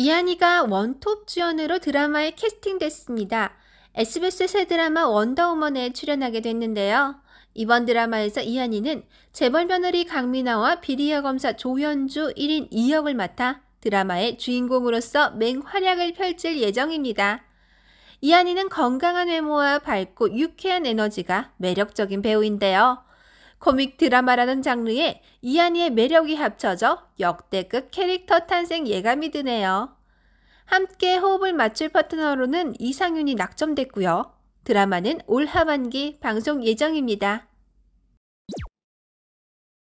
이한이가 원톱 주연으로 드라마에 캐스팅됐습니다. SBS 새 드라마 원더우먼에 출연하게 됐는데요. 이번 드라마에서 이한이는 재벌 며느리 강민아와 비리와 검사 조현주 1인 2역을 맡아 드라마의 주인공으로서 맹활약을 펼칠 예정입니다. 이한이는 건강한 외모와 밝고 유쾌한 에너지가 매력적인 배우인데요. 코믹 드라마라는 장르에 이하늬의 매력이 합쳐져 역대급 캐릭터 탄생 예감이 드네요. 함께 호흡을 맞출 파트너로는 이상윤이 낙점됐고요. 드라마는 올 하반기 방송 예정입니다.